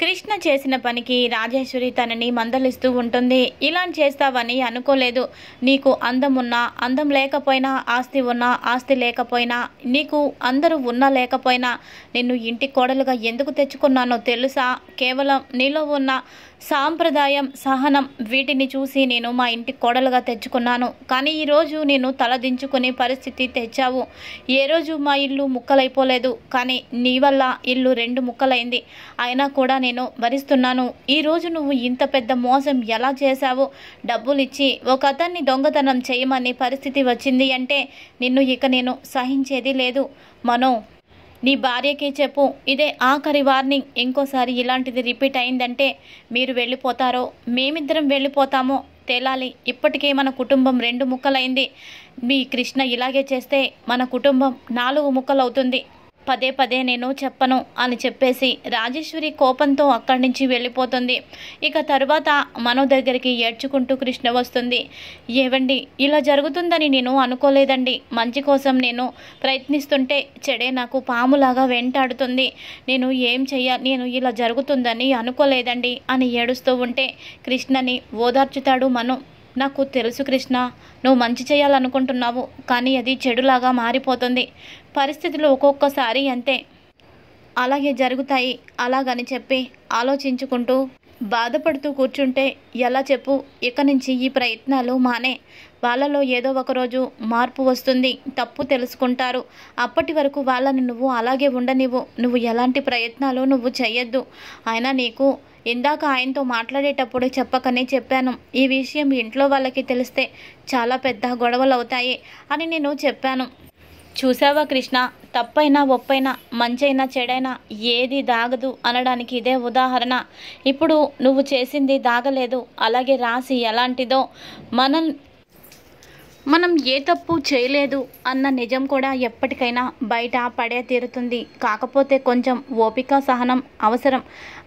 కృష్ణ చేసిన పనికి రాజేశ్వరి తనని మందలిస్తూ ఉంటుంది ఇలా చేస్తావని అనుకోలేదు నీకు అందం ఉన్నా అందం లేకపోయినా ఆస్తి ఉన్నా ఆస్తి లేకపోయినా నీకు అందరూ ఉన్నా లేకపోయినా నిన్ను ఇంటి కోడలుగా ఎందుకు తెచ్చుకున్నానో తెలుసా కేవలం నీలో ఉన్న సాంప్రదాయం సహనం వీటిని చూసి నేను మా ఇంటి కోడలుగా తెచ్చుకున్నాను కానీ ఈరోజు నేను తలదించుకునే పరిస్థితి తెచ్చావు ఏ రోజు మా ఇల్లు ముక్కలైపోలేదు కానీ నీ వల్ల ఇల్లు రెండు ముక్కలైంది అయినా కూడా నేను నేను భరిస్తున్నాను ఈరోజు నువ్వు ఇంత పెద్ద మోసం ఎలా చేశావు డబ్బులిచ్చి ఒక అతన్ని దొంగతనం చేయమని పరిస్థితి వచ్చింది అంటే నిన్ను ఇక నేను సహించేది లేదు మనో నీ భార్యకే చెప్పు ఇదే ఆఖరి వార్నింగ్ ఇంకోసారి ఇలాంటిది రిపీట్ అయిందంటే మీరు వెళ్ళిపోతారో మేమిద్దరం వెళ్ళిపోతామో తేలాలి ఇప్పటికే మన కుటుంబం రెండు ముక్కలైంది మీ కృష్ణ ఇలాగే చేస్తే మన కుటుంబం నాలుగు ముక్కలవుతుంది పదే పదే నేను చెప్పను అని చెప్పేసి రాజేశ్వరి కోపంతో అక్కడి నుంచి వెళ్ళిపోతుంది ఇక తరువాత మనో దగ్గరికి ఏడ్చుకుంటూ కృష్ణ వస్తుంది ఏవండి ఇలా జరుగుతుందని నేను అనుకోలేదండి మంచి కోసం నేను ప్రయత్నిస్తుంటే చెడే నాకు పాములాగా వెంటాడుతుంది నేను ఏం చెయ్య నేను ఇలా జరుగుతుందని అనుకోలేదండి అని ఏడుస్తూ ఉంటే కృష్ణని ఓదార్చుతాడు మనం నాకు తెలుసు కృష్ణ నువ్వు మంచి చేయాలనుకుంటున్నావు కానీ అది చెడులాగా మారిపోతుంది పరిస్థితులు ఒక్కొక్కసారి అంతే అలాగే జరుగుతాయి అలాగని చెప్పి ఆలోచించుకుంటూ బాధపడుతూ కూర్చుంటే ఎలా చెప్పు ఇక నుంచి ఈ ప్రయత్నాలు మానే వాళ్ళలో ఏదో ఒకరోజు మార్పు వస్తుంది తప్పు తెలుసుకుంటారు అప్పటి వరకు వాళ్ళని నువ్వు అలాగే ఉండనివ్వు నువ్వు ఎలాంటి ప్రయత్నాలు నువ్వు చేయొద్దు అయినా నీకు ఇందాక ఆయనతో మాట్లాడేటప్పుడు చెప్పకనే చెప్పాను ఈ విషయం ఇంట్లో వాళ్ళకి తెలిస్తే చాలా పెద్ద గొడవలు అవుతాయి అని నేను చెప్పాను చూసావా కృష్ణ తప్పైనా ఒప్పైనా మంచైనా చెడైనా ఏది దాగదు అనడానికి ఇదే ఉదాహరణ ఇప్పుడు నువ్వు చేసింది దాగలేదు అలాగే రాసి ఎలాంటిదో మనం మనం ఏ తప్పు చేయలేదు అన్న నిజం కూడా ఎప్పటికైనా బయట పడే తీరుతుంది కాకపోతే కొంచెం ఓపిక సహనం అవసరం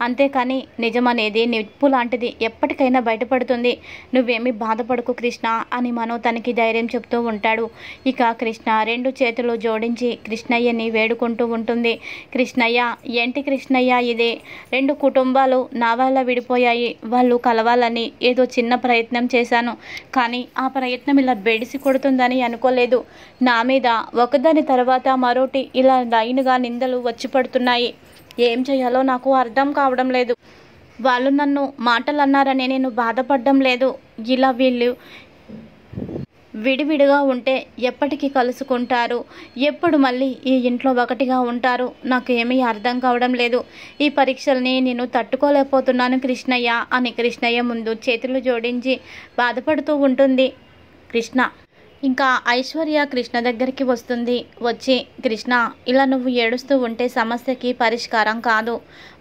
అంతేకాని నిజం అనేది నిప్పు లాంటిది ఎప్పటికైనా బయటపడుతుంది నువ్వేమి బాధపడకు కృష్ణ అని మనో తనకి ధైర్యం చెప్తూ ఉంటాడు ఇక కృష్ణ రెండు చేతులు జోడించి కృష్ణయ్యని వేడుకుంటూ ఉంటుంది కృష్ణయ్య ఏంటి కృష్ణయ్య ఇదే రెండు కుటుంబాలు నా వల్ల విడిపోయాయి వాళ్ళు కలవాలని ఏదో చిన్న ప్రయత్నం చేశాను కానీ ఆ ప్రయత్నం ఇలా బెడి కొడుతుందని అనుకోలేదు నా మీద ఒకదాని తర్వాత మరోటి ఇలా లైన్గా నిందలు వచ్చి పడుతున్నాయి ఏం చేయాలో నాకు అర్థం కావడం లేదు వాళ్ళు నన్ను మాటలు అన్నారని నేను బాధపడడం లేదు ఇలా వీళ్ళు విడివిడిగా ఉంటే ఎప్పటికీ కలుసుకుంటారు ఎప్పుడు మళ్ళీ ఈ ఇంట్లో ఒకటిగా ఉంటారు నాకు ఏమీ అర్థం కావడం లేదు ఈ పరీక్షల్ని నేను తట్టుకోలేకపోతున్నాను కృష్ణయ్య అని కృష్ణయ్య ముందు చేతులు జోడించి బాధపడుతూ ఉంటుంది కృష్ణ ఇంకా ఐశ్వర్య కృష్ణ దగ్గరికి వస్తుంది వచ్చి కృష్ణ ఇలా నువ్వు ఏడుస్తూ ఉంటే సమస్యకి పరిష్కారం కాదు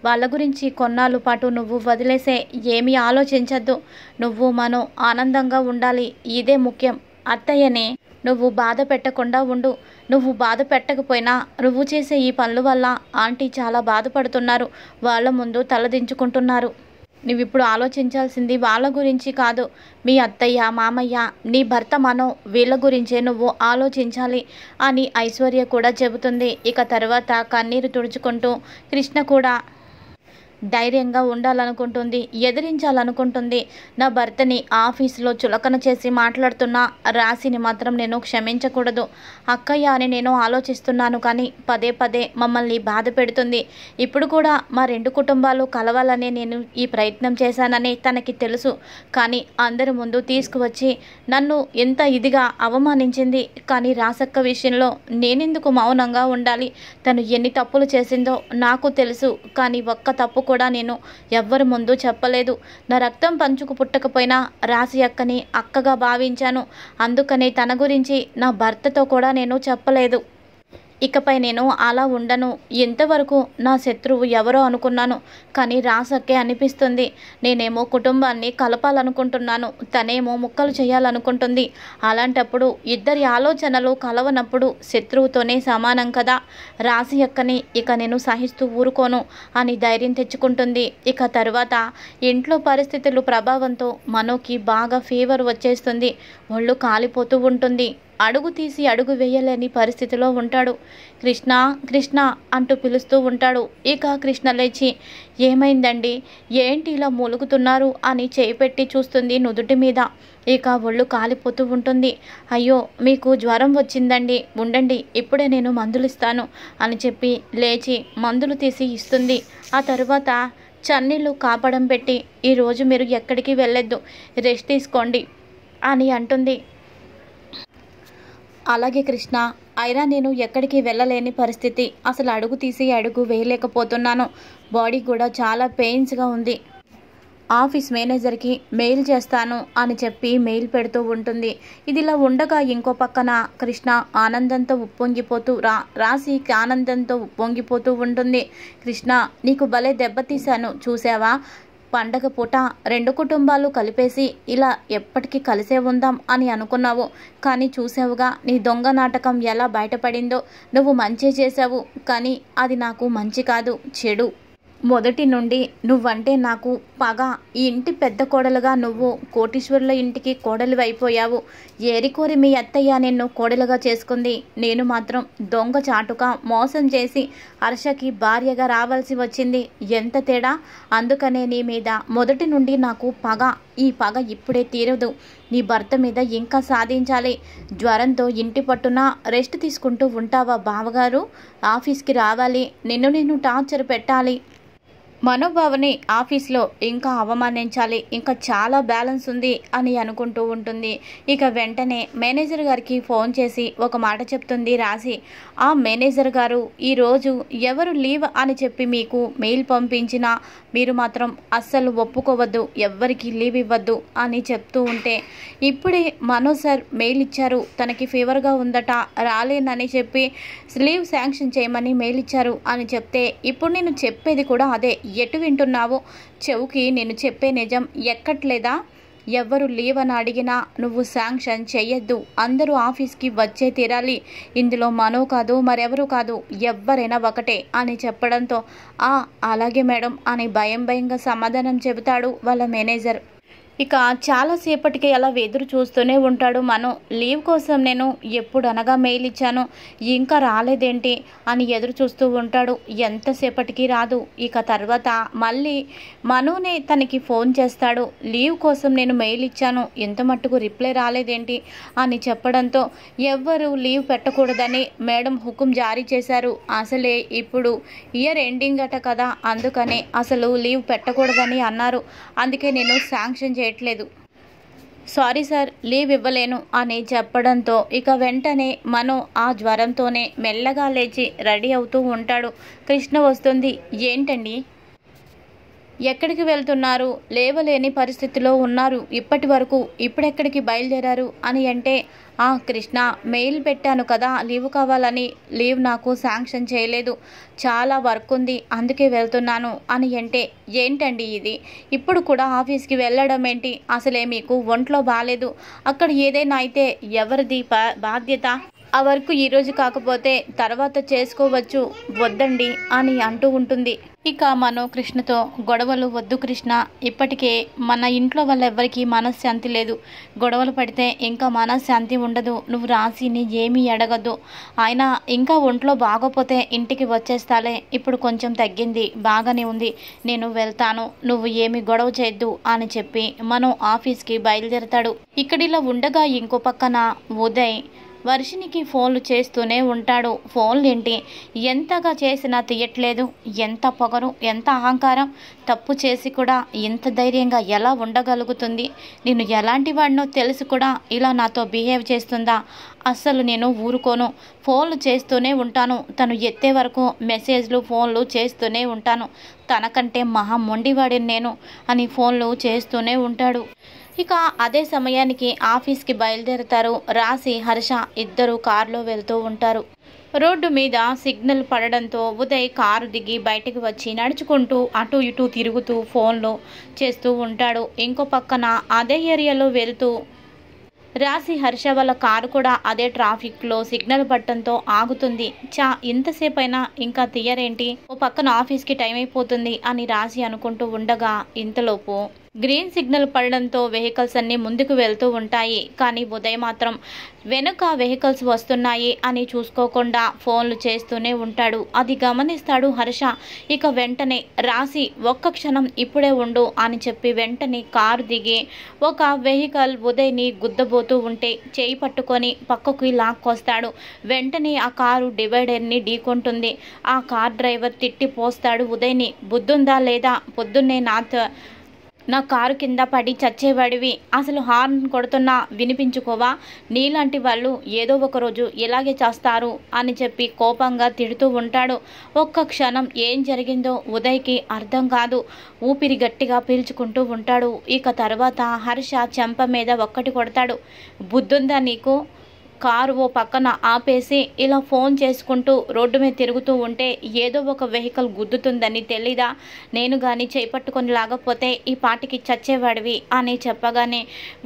వాళ్ళ గురించి కొన్నాళ్ళు పాటు నువ్వు వదిలేసే ఏమీ ఆలోచించద్దు నువ్వు మనం ఆనందంగా ఉండాలి ఇదే ముఖ్యం అత్తయ్యనే నువ్వు బాధ పెట్టకుండా ఉండు నువ్వు బాధ పెట్టకపోయినా నువ్వు చేసే ఈ పనుల వల్ల ఆంటీ చాలా బాధపడుతున్నారు వాళ్ళ ముందు తలదించుకుంటున్నారు నువ్వు ఇప్పుడు ఆలోచించాల్సింది వాళ్ళ గురించి కాదు మీ అత్తయ్య మామయ్య నీ భర్త మనో వీళ్ళ గురించే నువ్వు ఆలోచించాలి అని ఐశ్వర్య కూడా చెబుతుంది ఇక తర్వాత కన్నీరు తుడుచుకుంటూ కృష్ణ కూడా ధైర్యంగా ఉండాలనుకుంటుంది ఎదిరించాలనుకుంటుంది నా భర్తని ఆఫీస్లో చులకన చేసి మాట్లాడుతున్న రాశిని మాత్రం నేను క్షమించకూడదు అక్కయ్య అని నేను ఆలోచిస్తున్నాను కానీ పదే పదే మమ్మల్ని బాధ పెడుతుంది ఇప్పుడు కూడా మా రెండు కుటుంబాలు కలవాలని నేను ఈ ప్రయత్నం చేశానని తనకి తెలుసు కానీ అందరి ముందు తీసుకువచ్చి నన్ను ఎంత ఇదిగా అవమానించింది కానీ రాసక్క విషయంలో నేనెందుకు మౌనంగా ఉండాలి తను ఎన్ని తప్పులు చేసిందో నాకు తెలుసు కానీ ఒక్క తప్పు కూడా నేను ఎవ్వరి ముందు చెప్పలేదు నా రక్తం పంచుకు పుట్టకపోయినా రాశి అక్కని అక్కగా భావించాను అందుకనే తన గురించి నా భర్తతో కూడా నేను చెప్పలేదు ఇకపై నేను అలా ఉండను ఎంతవరకు నా శత్రువు ఎవరో అనుకున్నాను కానీ రాసక్కే అనిపిస్తుంది నేనేమో కుటుంబాన్ని కలపాలనుకుంటున్నాను తనేమో ముక్కలు చేయాలనుకుంటుంది అలాంటప్పుడు ఇద్దరి ఆలోచనలు కలవనప్పుడు శత్రువుతోనే సమానం కదా రాసి అక్కని ఇక నేను సహిస్తూ ఊరుకోను అని ధైర్యం తెచ్చుకుంటుంది ఇక తర్వాత ఇంట్లో పరిస్థితులు ప్రభావంతో మనోకి బాగా ఫీవర్ వచ్చేస్తుంది ఒళ్ళు కాలిపోతూ ఉంటుంది అడుగు తీసి అడుగు వేయలేని పరిస్థితిలో ఉంటాడు కృష్ణ కృష్ణ అంటూ పిలుస్తూ ఉంటాడు ఇక కృష్ణ లేచి ఏమైందండి ఏంటి ఇలా మూలుగుతున్నారు అని చేయి పెట్టి చూస్తుంది నుదుటి మీద ఇక ఒళ్ళు కాలిపోతూ ఉంటుంది అయ్యో మీకు జ్వరం వచ్చిందండి ఉండండి ఇప్పుడే నేను మందులు ఇస్తాను అని చెప్పి లేచి మందులు తీసి ఇస్తుంది ఆ తరువాత చన్నీళ్ళు కాపడం పెట్టి ఈరోజు మీరు ఎక్కడికి వెళ్ళొద్దు రెస్ట్ తీసుకోండి అని అంటుంది అలాగే కృష్ణ అయినా నేను ఎక్కడికి వెళ్ళలేని పరిస్థితి అసలు అడుగు తీసి అడుగు వేయలేకపోతున్నాను బాడీ కూడా చాలా పెయిన్స్గా ఉంది ఆఫీస్ మేనేజర్కి మెయిల్ చేస్తాను అని చెప్పి మెయిల్ పెడుతూ ఉంటుంది ఇదిలా ఉండగా ఇంకో పక్కన కృష్ణ ఆనందంతో ఉప్పొంగిపోతూ రా రాసి ఆనందంతో ఉప్పొంగిపోతూ ఉంటుంది కృష్ణ నీకు భలే దెబ్బతీశాను చూసావా పండగ పూట రెండు కుటుంబాలు కలిపేసి ఇలా ఎప్పటికీ కలిసే ఉందాం అని అనుకున్నావు కానీ చూసావుగా నీ దొంగ నాటకం ఎలా బయటపడిందో నువ్వు మంచి చేసావు కానీ అది నాకు మంచి కాదు చెడు మొదటి నుండి నువ్వంటే నాకు పగ ఈ ఇంటి పెద్ద కోడలుగా నువ్వు కోటీశ్వరుల ఇంటికి కోడలు అయిపోయావు ఏరికోరి మీ అత్తయ్య నిన్ను కోడలుగా చేసుకుంది నేను మాత్రం దొంగ చాటుక మోసం చేసి హర్షకి భార్యగా రావాల్సి వచ్చింది ఎంత తేడా అందుకనే నీ మీద మొదటి నుండి నాకు పగ ఈ పగ ఇప్పుడే తీరదు నీ భర్త మీద ఇంకా సాధించాలి జ్వరంతో ఇంటి పట్టున రెస్ట్ తీసుకుంటూ ఉంటావా బావగారు ఆఫీస్కి రావాలి నిన్ను నిన్ను టార్చర్ పెట్టాలి మనోభావని ఆఫీస్లో ఇంకా అవమానించాలి ఇంకా చాలా బ్యాలెన్స్ ఉంది అని అనుకుంటూ ఉంటుంది ఇక వెంటనే మేనేజర్ గారికి ఫోన్ చేసి ఒక మాట చెప్తుంది రాసి ఆ మేనేజర్ గారు ఈరోజు ఎవరు లీవ్ అని చెప్పి మీకు మెయిల్ పంపించినా మీరు మాత్రం అస్సలు ఒప్పుకోవద్దు ఎవ్వరికి లీవ్ ఇవ్వద్దు అని చెప్తూ ఉంటే ఇప్పుడే మనో సార్ మెయిల్ ఇచ్చారు తనకి ఫీవర్గా ఉందట రాలేనని చెప్పి లీవ్ శాంక్షన్ చేయమని మెయిల్ ఇచ్చారు అని చెప్తే ఇప్పుడు నేను చెప్పేది కూడా అదే ఎటు వింటున్నావు చెవుకి నేను చెప్పే నిజం ఎక్కట్లేదా ఎవ్వరు అని అడిగినా నువ్వు శాంక్షన్ చేయొద్దు అందరూ ఆఫీస్కి వచ్చే తీరాలి ఇందులో మనో కాదు మరెవరు కాదు ఎవ్వరైనా ఒకటే అని చెప్పడంతో ఆ అలాగే మేడం అని భయం భయంగా సమాధానం చెబుతాడు వాళ్ళ మేనేజర్ ఇక చాలాసేపటికి అలా ఎదురు చూస్తూనే ఉంటాడు మను లీవ్ కోసం నేను ఎప్పుడు అనగా మెయిల్ ఇచ్చాను ఇంకా రాలేదేంటి అని ఎదురు చూస్తూ ఉంటాడు ఎంతసేపటికి రాదు ఇక తర్వాత మళ్ళీ మనునే తనకి ఫోన్ చేస్తాడు లీవ్ కోసం నేను మెయిల్ ఇచ్చాను ఎంత మట్టుకు రిప్లై రాలేదేంటి అని చెప్పడంతో ఎవ్వరూ లీవ్ పెట్టకూడదని మేడం హుకుం జారీ చేశారు అసలే ఇప్పుడు ఇయర్ ఎండింగ్ అట కదా అందుకనే అసలు లీవ్ పెట్టకూడదని అన్నారు అందుకే నేను శాంక్షన్ చే చేయట్లేదు సారీ సార్ లీవ్ ఇవ్వలేను అని చెప్పడంతో ఇక వెంటనే మను ఆ జ్వరంతోనే మెల్లగా లేచి రెడీ అవుతూ ఉంటాడు కృష్ణ వస్తుంది ఏంటండి ఎక్కడికి వెళ్తున్నారు లేవలేని పరిస్థితిలో ఉన్నారు ఇప్పటి వరకు ఇప్పుడెక్కడికి బయలుదేరారు అని అంటే ఆ కృష్ణ మెయిల్ పెట్టాను కదా లీవ్ కావాలని లీవ్ నాకు శాంక్షన్ చేయలేదు చాలా వర్క్ ఉంది అందుకే వెళ్తున్నాను అని అంటే ఏంటండి ఇది ఇప్పుడు కూడా ఆఫీస్కి వెళ్ళడం ఏంటి అసలే మీకు ఒంట్లో బాగాలేదు అక్కడ ఏదైనా అయితే ఎవరిది బాధ్యత ఆ వర్క్ ఈరోజు కాకపోతే తర్వాత చేసుకోవచ్చు వద్దండి అని అంటూ ఉంటుంది ఇక మనో కృష్ణతో గొడవలు వద్దు కృష్ణ ఇప్పటికే మన ఇంట్లో వాళ్ళ ఎవ్వరికీ మనశ్శాంతి లేదు గొడవలు పడితే ఇంకా మనశ్శాంతి ఉండదు నువ్వు రాసిని ఏమీ అడగద్దు ఆయన ఇంకా ఒంట్లో బాగోపోతే ఇంటికి వచ్చేస్తాలే ఇప్పుడు కొంచెం తగ్గింది బాగానే ఉంది నేను వెళ్తాను నువ్వు ఏమి గొడవ చేయొద్దు అని చెప్పి మనం ఆఫీస్కి బయలుదేరతాడు ఇక్కడిలా ఉండగా ఇంకో పక్కన ఉదయ్ వర్షినికి ఫోన్లు చేస్తూనే ఉంటాడు ఏంటి ఎంతగా చేసినా తీయట్లేదు ఎంత పొగరు ఎంత అహంకారం తప్పు చేసి కూడా ఇంత ధైర్యంగా ఎలా ఉండగలుగుతుంది నేను ఎలాంటి వాడినో తెలిసి కూడా ఇలా నాతో బిహేవ్ చేస్తుందా అస్సలు నేను ఊరుకోను ఫోన్లు చేస్తూనే ఉంటాను తను ఎత్తే వరకు మెసేజ్లు ఫోన్లు చేస్తూనే ఉంటాను తనకంటే మహా మొండివాడిని నేను అని ఫోన్లు చేస్తూనే ఉంటాడు ఇక అదే సమయానికి ఆఫీస్కి బయలుదేరతారు రాశి హర్ష ఇద్దరు కారులో వెళ్తూ ఉంటారు రోడ్డు మీద సిగ్నల్ పడడంతో ఉదయ్ కారు దిగి బయటకు వచ్చి నడుచుకుంటూ అటు ఇటు తిరుగుతూ ఫోన్లో చేస్తూ ఉంటాడు ఇంకో పక్కన అదే ఏరియాలో వెళ్తూ రాశి హర్ష వాళ్ళ కారు కూడా అదే ట్రాఫిక్లో సిగ్నల్ పట్టడంతో ఆగుతుంది చా అయినా ఇంకా తీయరేంటి ఓ పక్కన ఆఫీస్కి టైం అయిపోతుంది అని రాశి అనుకుంటూ ఉండగా ఇంతలోపు గ్రీన్ సిగ్నల్ పడడంతో వెహికల్స్ అన్ని ముందుకు వెళ్తూ ఉంటాయి కానీ ఉదయం మాత్రం వెనుక వెహికల్స్ వస్తున్నాయి అని చూసుకోకుండా ఫోన్లు చేస్తూనే ఉంటాడు అది గమనిస్తాడు హర్ష ఇక వెంటనే రాసి ఒక్క క్షణం ఇప్పుడే ఉండు అని చెప్పి వెంటనే కారు దిగి ఒక వెహికల్ ఉదయ్ని గుద్దబోతూ ఉంటే చేయి పట్టుకొని పక్కకి లాక్కొస్తాడు వెంటనే ఆ కారు డివైడర్ని ఢీకొంటుంది ఆ కార్ డ్రైవర్ తిట్టి పోస్తాడు ఉదయ్ని బుద్ధుందా లేదా పొద్దున్నే నాతో నా కారు కింద పడి చచ్చేవాడివి అసలు హార్న్ కొడుతున్నా వినిపించుకోవా నీలాంటి వాళ్ళు ఏదో ఒకరోజు ఇలాగే చేస్తారు అని చెప్పి కోపంగా తిడుతూ ఉంటాడు ఒక్క క్షణం ఏం జరిగిందో ఉదయ్కి అర్థం కాదు ఊపిరి గట్టిగా పీల్చుకుంటూ ఉంటాడు ఇక తర్వాత హర్ష చెంప మీద ఒక్కటి కొడతాడు బుద్ధుందా నీకు కారు ఓ పక్కన ఆపేసి ఇలా ఫోన్ చేసుకుంటూ రోడ్డు మీద తిరుగుతూ ఉంటే ఏదో ఒక వెహికల్ గుద్దుతుందని తెలీదా నేను కానీ చేపట్టుకొని లాగపోతే ఈ పాటికి చచ్చేవాడివి అని చెప్పగానే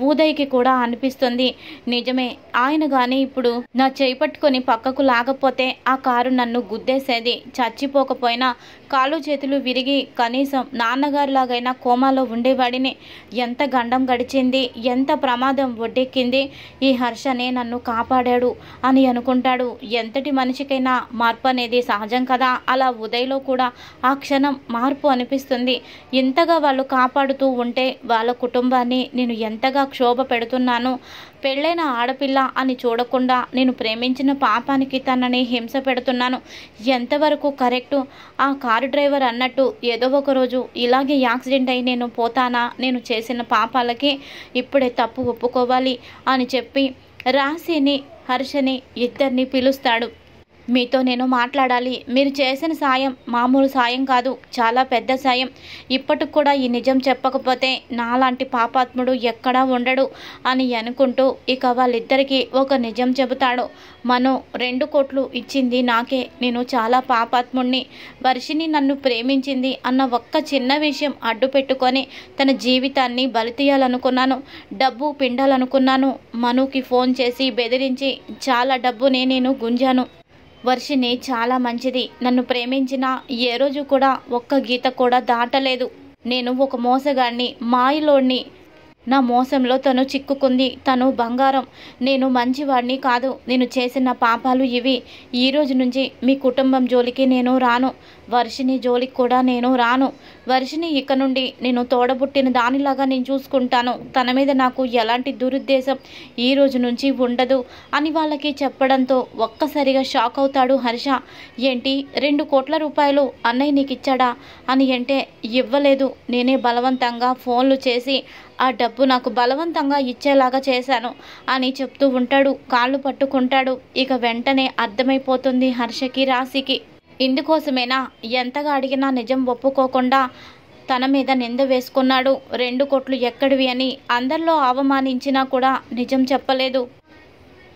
ఊదయ్యకి కూడా అనిపిస్తుంది నిజమే ఆయన కానీ ఇప్పుడు నా చేపట్టుకొని పక్కకు లాగపోతే ఆ కారు నన్ను గుద్దేసేది చచ్చిపోకపోయినా కాలు చేతులు విరిగి కనీసం నాన్నగారిలాగైనా కోమాలో ఉండేవాడిని ఎంత గండం గడిచింది ఎంత ప్రమాదం ఒడ్డెక్కింది ఈ హర్షనే నన్ను కాపాడాడు అని అనుకుంటాడు ఎంతటి మనిషికైనా మార్పు అనేది సహజం కదా అలా ఉదయ్లో కూడా ఆ క్షణం మార్పు అనిపిస్తుంది ఇంతగా వాళ్ళు కాపాడుతూ ఉంటే వాళ్ళ కుటుంబాన్ని నేను ఎంతగా క్షోభ పెడుతున్నాను పెళ్ళైన ఆడపిల్ల అని చూడకుండా నేను ప్రేమించిన పాపానికి తనని హింస పెడుతున్నాను ఎంతవరకు కరెక్టు ఆ కార్ కారు డ్రైవర్ అన్నట్టు ఏదో ఒకరోజు ఇలాగే యాక్సిడెంట్ అయి నేను పోతానా నేను చేసిన పాపాలకి ఇప్పుడే తప్పు ఒప్పుకోవాలి అని చెప్పి రాశిని హర్షని ఇద్దరిని పిలుస్తాడు మీతో నేను మాట్లాడాలి మీరు చేసిన సాయం మామూలు సాయం కాదు చాలా పెద్ద సాయం ఇప్పటికి కూడా ఈ నిజం చెప్పకపోతే నాలాంటి పాపాత్ముడు ఎక్కడా ఉండడు అని అనుకుంటూ ఇక వాళ్ళిద్దరికీ ఒక నిజం చెబుతాడు మను రెండు కోట్లు ఇచ్చింది నాకే నేను చాలా పాపాత్ముణ్ణి వర్షిని నన్ను ప్రేమించింది అన్న ఒక్క చిన్న విషయం అడ్డు పెట్టుకొని తన జీవితాన్ని బలితీయాలనుకున్నాను డబ్బు పిండాలనుకున్నాను మనుకి ఫోన్ చేసి బెదిరించి చాలా డబ్బుని నేను గుంజాను వర్షిని చాలా మంచిది నన్ను ప్రేమించిన ఏ రోజు కూడా ఒక్క గీత కూడా దాటలేదు నేను ఒక మోసగాడిని మాయలోడిని నా మోసంలో తను చిక్కుకుంది తను బంగారం నేను మంచివాడిని కాదు నేను చేసిన పాపాలు ఇవి ఈ రోజు నుంచి మీ కుటుంబం జోలికి నేను రాను వర్షిని జోలికి కూడా నేను రాను వర్షిని ఇక నుండి నేను తోడబుట్టిన దానిలాగా నేను చూసుకుంటాను తన మీద నాకు ఎలాంటి దురుద్దేశం ఈ రోజు నుంచి ఉండదు అని వాళ్ళకి చెప్పడంతో ఒక్కసారిగా షాక్ అవుతాడు హర్ష ఏంటి రెండు కోట్ల రూపాయలు అన్నయ్య నీకు ఇచ్చాడా అని అంటే ఇవ్వలేదు నేనే బలవంతంగా ఫోన్లు చేసి ఆ డబ్బు నాకు బలవంతంగా ఇచ్చేలాగా చేశాను అని చెప్తూ ఉంటాడు కాళ్ళు పట్టుకుంటాడు ఇక వెంటనే అర్థమైపోతుంది హర్షకి రాశికి ఇందుకోసమేనా ఎంతగా అడిగినా నిజం ఒప్పుకోకుండా తన మీద నింద వేసుకున్నాడు రెండు కోట్లు ఎక్కడివి అని అందరిలో అవమానించినా కూడా నిజం చెప్పలేదు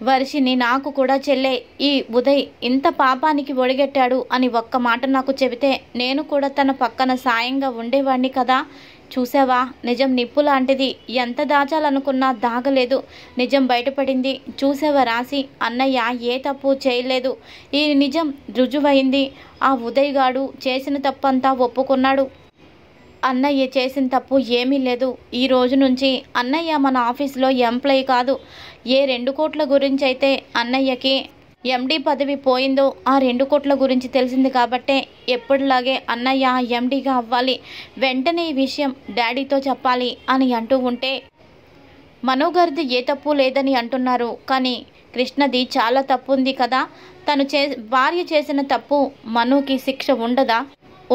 వర్షిని నాకు కూడా చెల్లే ఈ ఉదయ్ ఇంత పాపానికి ఒడిగట్టాడు అని ఒక్క మాట నాకు చెబితే నేను కూడా తన పక్కన సాయంగా ఉండేవాణ్ణి కదా చూసావా నిజం నిప్పు లాంటిది ఎంత దాచాలనుకున్నా దాగలేదు నిజం బయటపడింది చూసావా రాసి అన్నయ్య ఏ తప్పు చేయలేదు ఈ నిజం రుజువైంది ఆ ఉదయ్ గాడు చేసిన తప్పంతా ఒప్పుకున్నాడు అన్నయ్య చేసిన తప్పు ఏమీ లేదు ఈ రోజు నుంచి అన్నయ్య మన ఆఫీస్లో ఎంప్లాయీ కాదు ఏ రెండు కోట్ల గురించి అయితే అన్నయ్యకి ఎండి పదవి పోయిందో ఆ రెండు కోట్ల గురించి తెలిసింది కాబట్టే ఎప్పటిలాగే అన్నయ్య ఎండిగా అవ్వాలి వెంటనే ఈ విషయం డాడీతో చెప్పాలి అని అంటూ ఉంటే మనోగర్ది ఏ తప్పు లేదని అంటున్నారు కానీ కృష్ణది చాలా తప్పు ఉంది కదా తను చే భార్య చేసిన తప్పు మనుకి శిక్ష ఉండదా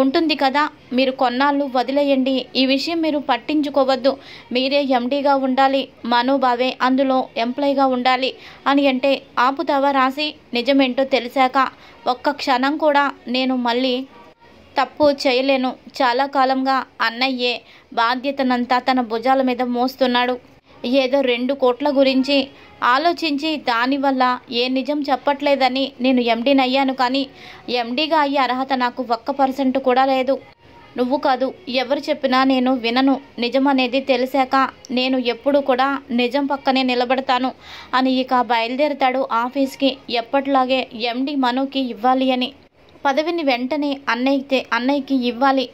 ఉంటుంది కదా మీరు కొన్నాళ్ళు వదిలేయండి ఈ విషయం మీరు పట్టించుకోవద్దు మీరే ఎండీగా ఉండాలి మనోభావే అందులో ఎంప్లాయీగా ఉండాలి అని అంటే ఆపుతావా రాసి నిజమేంటో తెలిసాక ఒక్క క్షణం కూడా నేను మళ్ళీ తప్పు చేయలేను చాలా కాలంగా అన్నయ్యే బాధ్యతనంతా తన భుజాల మీద మోస్తున్నాడు ఏదో రెండు కోట్ల గురించి ఆలోచించి దానివల్ల ఏ నిజం చెప్పట్లేదని నేను ఎండీని అయ్యాను కానీ ఎండీగా అయ్యే అర్హత నాకు ఒక్క పర్సెంట్ కూడా లేదు నువ్వు కాదు ఎవరు చెప్పినా నేను వినను నిజం అనేది తెలిసాక నేను ఎప్పుడు కూడా నిజం పక్కనే నిలబడతాను అని ఇక బయలుదేరతాడు ఆఫీస్కి ఎప్పట్లాగే ఎండి మనుకి ఇవ్వాలి అని పదవిని వెంటనే అన్నయ్యతే అన్నయ్యకి ఇవ్వాలి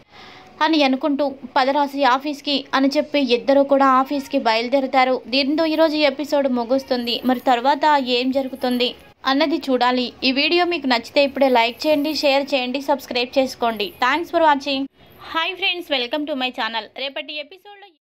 అని అనుకుంటూ పదరాశి ఆఫీస్కి అని చెప్పి ఇద్దరు కూడా ఆఫీస్కి బయలుదేరతారు దీంతో ఈరోజు ఎపిసోడ్ ముగుస్తుంది మరి తర్వాత ఏం జరుగుతుంది అన్నది చూడాలి ఈ వీడియో మీకు నచ్చితే ఇప్పుడే లైక్ చేయండి షేర్ చేయండి సబ్స్క్రైబ్ చేసుకోండి thanks for watching hi friends welcome to my channel రేపటి ఎపిసోడ్లో